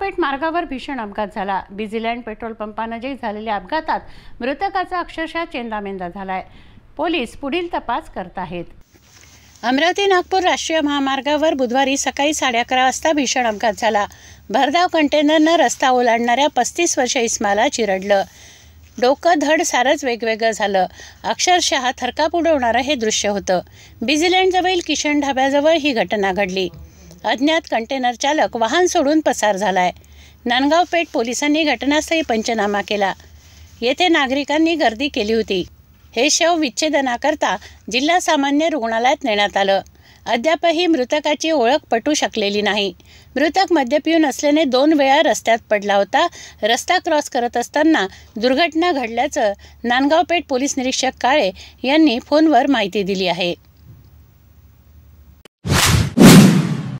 पेठ मार्गावर भीषण अपघात झाला बिझीलँड पेट्रोल पंपानजीक झालेल्या अपघातात मृतकाचा अक्षरशः चेंदामेंदा झाला आहे पोलीस पुढील तपास करत आहेत अमरावती नागपूर राष्ट्रीय महामार्गावर बुधवारी सकाळी साडे अकरा वाजता भीषण अपघात झाला भरधाव कंटेनरनं रस्ता ओलांडणाऱ्या पस्तीस वर्ष इस्माला चिरडलं डोकं धड सारच वेगवेगळं झालं अक्षरशः थरकाप उडवणारं हे दृश्य होतं बिझीलँडजवळील किशन ढाब्याजवळ ही घटना घडली अज्ञात कंटेनर चालक वाहन सोडून पसार झाला आहे नांदगाव पेठ पोलिसांनी घटनास्थळी पंचनामा केला येथे नागरिकांनी गर्दी केली होती हे शव विच्छेदनाकरता जिल्हा सामान्य रुग्णालयात नेण्यात आलं अद्यापही मृतकाची ओळख पटू शकलेली नाही मृतक मद्यपियून असल्याने दोन वेळा रस्त्यात पडला होता रस्ता क्रॉस करत असताना दुर्घटना घडल्याचं नांदगावपेठ पोलीस निरीक्षक काळे यांनी फोनवर माहिती दिली आहे